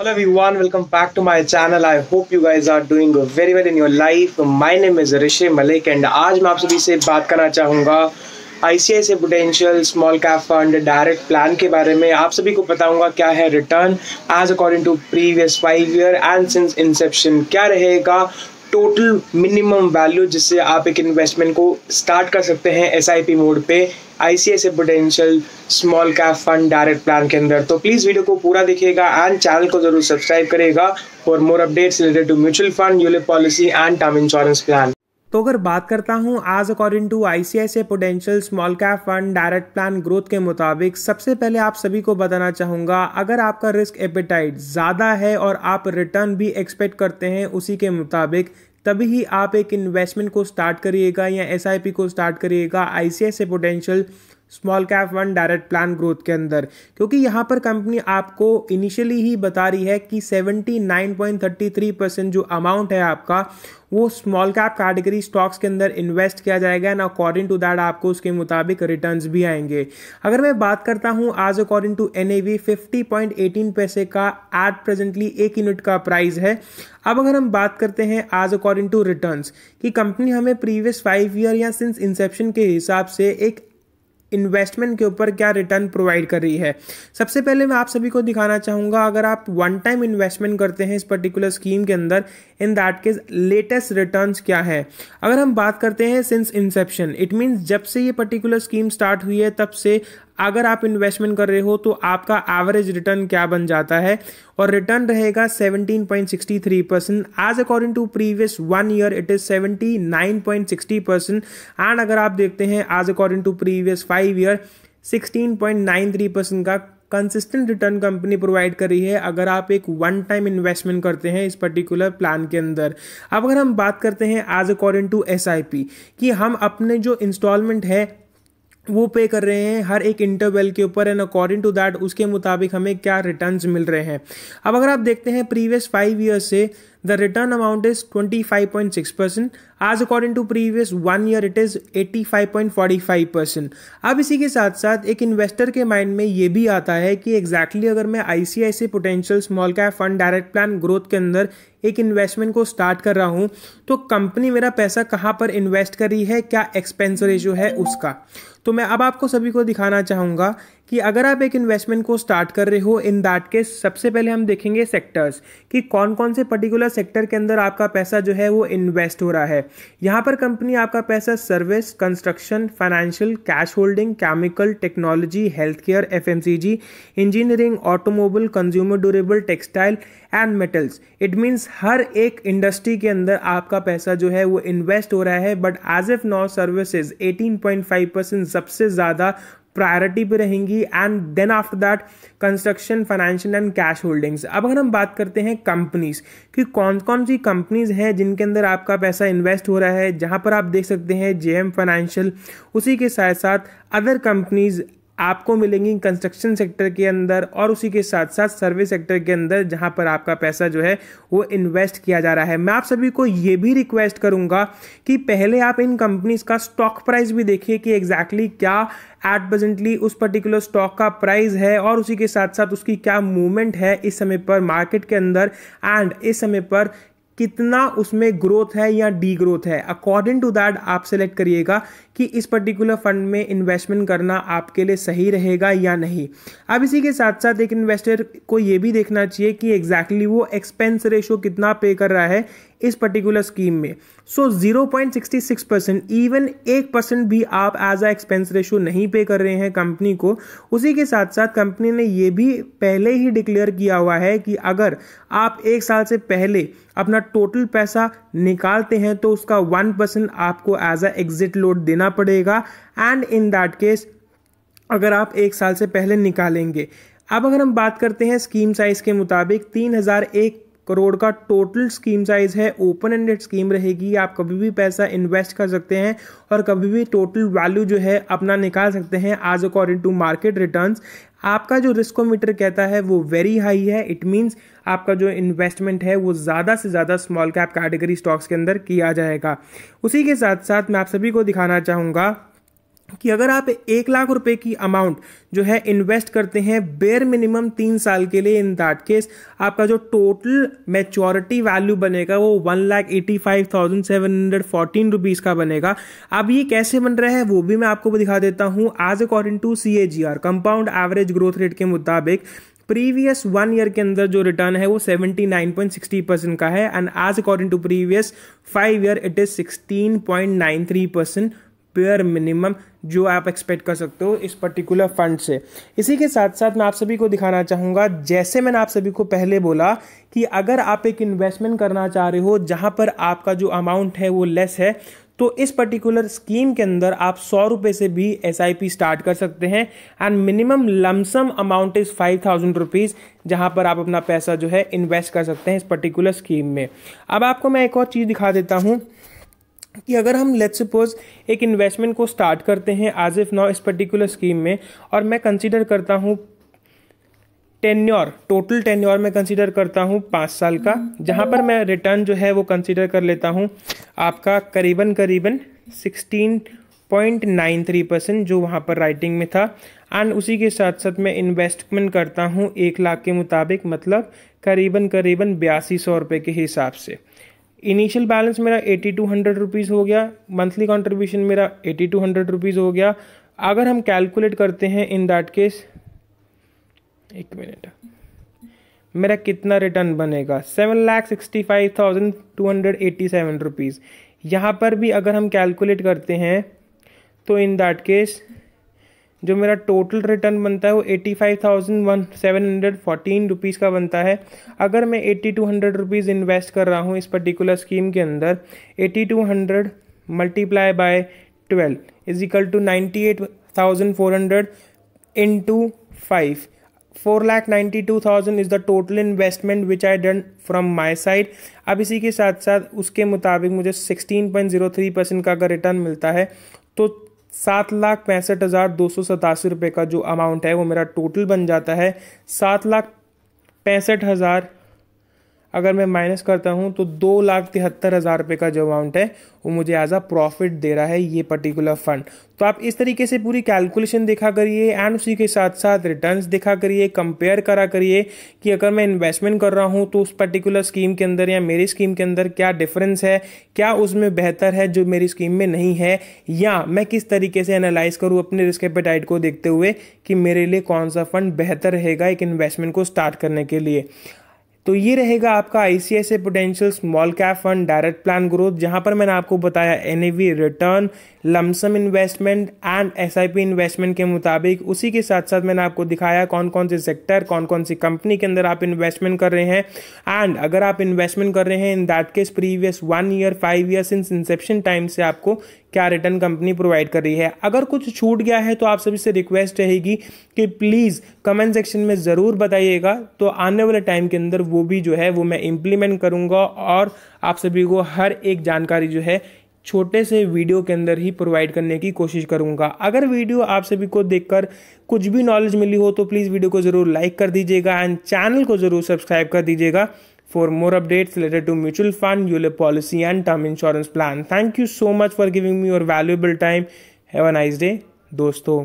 Hello everyone, welcome back to my channel. I hope you guys are doing very well in your life. My name is Rishi Malik and आज मैं आप सभी से बात करना चाहूँगा I C I C potential small cap fund direct plan के बारे में आप सभी को बताऊँगा क्या है return as according to previous five year and since inception क्या रहेगा टोटल मिनिमम वैल्यू जिससे आप एक इन्वेस्टमेंट को स्टार्ट कर सकते हैं एस आई पी मोड पे I C potential small cap fund direct plan के अंदर तो प्लीज़ वीडियो को पूरा देखिएगा एंड चैनल को जरूर सब्सक्राइब करेगा for more updates related to mutual fund ULIP policy and term insurance plan तो अगर बात करता हूँ आज according to I C potential small cap fund direct plan growth के मुताबिक सबसे पहले आप सभी को बताना चाहूँगा अगर आपका रिस्क एपेटाइट ज़्यादा है और आप रिटर्न भी एक्सपेक्ट करते हैं उसी के मुताबिक तभी ही आप एक इन्वेस्टमेंट को स्टार्ट करिएगा या एस को स्टार्ट करिएगा आई से पोटेंशियल स्मॉल कैप वन डायरेक्ट प्लान ग्रोथ के अंदर क्योंकि यहाँ पर कंपनी आपको इनिशियली ही बता रही है कि 79.33 परसेंट जो अमाउंट है आपका वो स्मॉल कैप कैटेगरी स्टॉक्स के अंदर इन्वेस्ट किया जाएगा एंड अकॉर्डिंग टू दैट आपको उसके मुताबिक रिटर्न्स भी आएंगे अगर मैं बात करता हूँ आज according to N A V पैसे का एट प्रेजेंटली एक यूनिट का प्राइस है अब अगर हम बात करते हैं आज अकॉर्डिंग टू रिटर्न्स कि कंपनी हमें प्रीवियस फाइव ईयर या सिंस इंसेप्शन के हिसाब से एक इन्वेस्टमेंट के ऊपर क्या रिटर्न प्रोवाइड कर रही है सबसे पहले मैं आप सभी को दिखाना चाहूंगा अगर आप वन टाइम इन्वेस्टमेंट करते हैं इस पर्टिकुलर स्कीम के अंदर in that case latest return क्या है अगर हम बात करते हैं सिंस इंसेप्शन इट मीन्स जब से ये पर्टिकुलर स्कीम स्टार्ट हुई है तब से अगर आप इन्वेस्टमेंट कर रहे हो तो आपका एवरेज रिटर्न क्या बन जाता है और रिटर्न रहेगा 17.63 percent as according to previous one year it is 79.60 percent and अगर आप देखते हैं as according to previous five year 16.93 percent का कंसिस्टेंट रिटर्न कंपनी प्रोवाइड कर रही है अगर आप एक वन टाइम इन्वेस्टमेंट करते हैं इस पर्टिकुलर प्लान के अंदर अब अगर हम बात करते हैं एज अकॉर्डिंग टू एस कि हम अपने जो इंस्टॉलमेंट है वो पे कर रहे हैं हर एक इंटरवल के ऊपर एंड अकॉर्डिंग टू दैट उसके मुताबिक हमें क्या रिटर्न्स मिल रहे हैं अब अगर आप देखते हैं प्रीवियस फाइव ईयर्स से the return amount is 25.6% as according to previous one year it is 85.45% अब इसी के साथ साथ एक इन्वेस्टर के माइंड में ये भी आता है कि एग्जैक्टली exactly अगर मैं ICICI potential small cap fund direct plan growth के अंदर एक इन्वेस्टमेंट को स्टार्ट कर रहा हूँ तो कंपनी मेरा पैसा कहाँ पर इन्वेस्ट कर रही है क्या एक्सपेंस रेशियो है उसका तो मैं अब आपको सभी को दिखाना चाहूँगा कि अगर आप एक इन्वेस्टमेंट को स्टार्ट कर रहे हो इन दैट केस सबसे पहले हम देखेंगे सेक्टर्स कि कौन कौन से पर्टिकुलर सेक्टर के अंदर आपका पैसा जो है वो इन्वेस्ट हो रहा है यहाँ पर कंपनी आपका पैसा service construction financial cash holding chemical technology health care F engineering automobile consumer durable textile and metals it means हर एक इंडस्ट्री के अंदर आपका पैसा जो है वो इन्वेस्ट हो रहा है बट एज एफ नॉ सर्विसेज फाइव परसेंट सबसे ज़्यादा प्रायोरिटी पे रहेंगी and then after that construction financial and cash holdings अब अगर हम बात करते हैं कंपनीज कि कौन कौन सी कंपनीज हैं जिनके अंदर आपका पैसा इन्वेस्ट हो रहा है जहां पर आप देख सकते हैं जे फाइनेंशियल उसी के साथ साथ अदर कंपनीज आपको मिलेंगी कंस्ट्रक्शन सेक्टर के अंदर और उसी के साथ साथ सर्विस सेक्टर के अंदर जहां पर आपका पैसा जो है वो इन्वेस्ट किया जा रहा है मैं आप सभी को ये भी रिक्वेस्ट करूंगा कि पहले आप इन कंपनीज का स्टॉक प्राइस भी देखिए कि एग्जैक्टली exactly क्या एट प्रेजेंटली उस पर्टिकुलर स्टॉक का प्राइस है और उसी के साथ साथ उसकी क्या मूवमेंट है इस समय पर मार्केट के अंदर एंड इस समय पर कितना उसमें ग्रोथ है या डी ग्रोथ है अकॉर्डिंग टू दैट आप सेलेक्ट करिएगा कि इस पर्टिकुलर फंड में इन्वेस्टमेंट करना आपके लिए सही रहेगा या नहीं अब इसी के साथ साथ एक इन्वेस्टर को ये भी देखना चाहिए कि एग्जैक्टली exactly वो एक्सपेंस रेशो कितना पे कर रहा है इस पर्टिकुलर स्कीम में so zero point sixty six percent even एक परसेंट भी आप एज अ एक्सपेंस रेशो नहीं पे कर रहे हैं कंपनी को उसी के साथ साथ कंपनी ने यह भी पहले ही डिक्लेयर किया हुआ है कि अगर आप एक साल से पहले अपना टोटल पैसा निकालते हैं तो उसका वन परसेंट आपको एज अ एग्जिट लोड देना पड़ेगा एंड इन दैट केस अगर आप एक साल से पहले निकालेंगे अब अगर हम बात करते हैं स्कीम साइज के मुताबिक तीन हज़ार एक करोड़ का टोटल स्कीम साइज है ओपन एंडेड स्कीम रहेगी आप कभी भी पैसा इन्वेस्ट कर सकते हैं और कभी भी टोटल वैल्यू जो है अपना निकाल सकते हैं as according to market return आपका जो रिस्कोमीटर कहता है वो वेरी हाई है इट मीन्स आपका जो इन्वेस्टमेंट है वो ज़्यादा से ज़्यादा स्मॉल कैप कैटेगरी स्टॉक्स के अंदर किया जाएगा उसी के साथ साथ मैं आप सभी को दिखाना चाहूँगा कि अगर आप एक लाख रुपए की अमाउंट जो है इन्वेस्ट करते हैं बेयर मिनिमम तीन साल के लिए इन दैट केस आपका जो टोटल मेचोरिटी वैल्यू बनेगा वो one lakh eighty five thousand seven hundred fourteen rupees का बनेगा अब ये कैसे बन रहा है वो भी मैं आपको दिखा देता हूँ as according to C A G R compound average growth rate के मुताबिक प्रीवियस वन ईयर के अंदर जो रिटर्न है वो seventy nine point sixty percent का है and as according to previous five year it is sixteen point nine three percent bare minimum जो आप एक्सपेक्ट कर सकते हो इस पर्टिकुलर फंड से इसी के साथ साथ मैं आप सभी को दिखाना चाहूँगा जैसे मैंने आप सभी को पहले बोला कि अगर आप एक इन्वेस्टमेंट करना चाह रहे हो जहाँ पर आपका जो अमाउंट है वो लेस है तो इस पर्टिकुलर स्कीम के अंदर आप सौ रुपये से भी एस स्टार्ट कर सकते हैं and minimum lump sum amount is five thousand rupees जहाँ पर आप अपना पैसा जो है इन्वेस्ट कर सकते हैं इस पर्टिकुलर स्कीम में अब आपको मैं एक और चीज़ दिखा देता हूँ कि अगर हम लेट सपोज एक इन्वेस्टमेंट को स्टार्ट करते हैं आज इफ नाउ इस पर्टिकुलर स्कीम में और मैं कंसिडर करता हूँ टेन्योर टोटल टेन्योर मैं कंसिडर करता हूँ पाँच साल का हम्म। जहाँ पर मैं रिटर्न जो है वो कंसिडर कर लेता हूँ आपका करीबन करीबन sixteen point nine three percent जो वहाँ पर राइटिंग में था एंड उसी के साथ साथ मैं इन्वेस्टमेंट करता हूँ एक लाख के मुताबिक मतलब करीबन करीबन बयासी सौ रुपये के हिसाब से इनिशियल बैलेंस मेरा एटी टू हंड्रेड रुपीज़ हो गया मंथली कॉन्ट्रीब्यूशन मेरा एटी टू हंड्रेड रुपीज़ हो गया अगर हम कैलकुलेट करते हैं इन दैट केस एक मिनट मेरा कितना रिटर्न बनेगा seven lakh sixty five thousand two hundred eighty seven rupees यहाँ पर भी अगर हम कैलकुलेट करते हैं तो इन दैट केस जो मेरा टोटल रिटर्न बनता है वो eighty five thousand one seven hundred fourteen rupees का बनता है अगर मैं eighty two hundred rupees invest कर रहा हूँ इस पर्टिकुलर स्कीम के अंदर eighty two hundred multiply by twelve is equal to ninety eight thousand four hundred into five four lakh ninety two thousand is the total investment which I done from my side अब इसी के साथ साथ उसके मुताबिक मुझे sixteen point zero three percent का अगर रिटर्न मिलता है तो सात लाख पैंसठ हज़ार दो सौ सतासी रुपये का जो अमाउंट है वो मेरा टोटल बन जाता है सात लाख पैंसठ हज़ार अगर मैं माइनस करता हूँ तो दो लाख तिहत्तर हज़ार रुपये का जो अमाउंट है वो मुझे एज आ प्रॉफिट दे रहा है ये पर्टिकुलर फंड तो आप इस तरीके से पूरी कैलकुलेशन देखा करिए एंड उसी के साथ साथ रिटर्न्स देखा करिए कंपेयर करा करिए कि अगर मैं इन्वेस्टमेंट कर रहा हूँ तो उस पर्टिकुलर स्कीम के अंदर या मेरी स्कीम के अंदर क्या डिफरेंस है क्या उसमें बेहतर है जो मेरी स्कीम में नहीं है या मैं किस तरीके से एनालाइज करूँ अपने रिस्क एपेटाइट को देखते हुए कि मेरे लिए कौन सा फंड बेहतर रहेगा एक इन्वेस्टमेंट को स्टार्ट करने के लिए तो ये रहेगा आपका ICICI potential small cap fund direct plan growth जहां पर मैंने आपको बताया एन रिटर्न लमसम इन्वेस्टमेंट एंड एस इन्वेस्टमेंट के मुताबिक उसी के साथ साथ मैंने आपको दिखाया कौन कौन से सेक्टर कौन कौन सी कंपनी के अंदर आप इन्वेस्टमेंट कर रहे हैं एंड अगर आप इन्वेस्टमेंट कर रहे हैं in that case previous one year five year since inception time से आपको क्या रिटर्न कंपनी प्रोवाइड कर रही है अगर कुछ छूट गया है तो आप सभी से रिक्वेस्ट रहेगी कि प्लीज़ कमेंट सेक्शन में ज़रूर बताइएगा तो आने वाले टाइम के अंदर वो वो भी जो है वो मैं इम्प्लीमेंट करूँगा और आप सभी को हर एक जानकारी जो है छोटे से वीडियो के अंदर ही प्रोवाइड करने की कोशिश करूंगा अगर वीडियो आप सभी को देखकर कुछ भी नॉलेज मिली हो तो प्लीज़ वीडियो को ज़रूर लाइक कर दीजिएगा एंड चैनल को ज़रूर सब्सक्राइब कर दीजिएगा for more updates related to mutual fund ULIP policy and term insurance plan thank you so much for giving me your valuable time have a nice day दोस्तों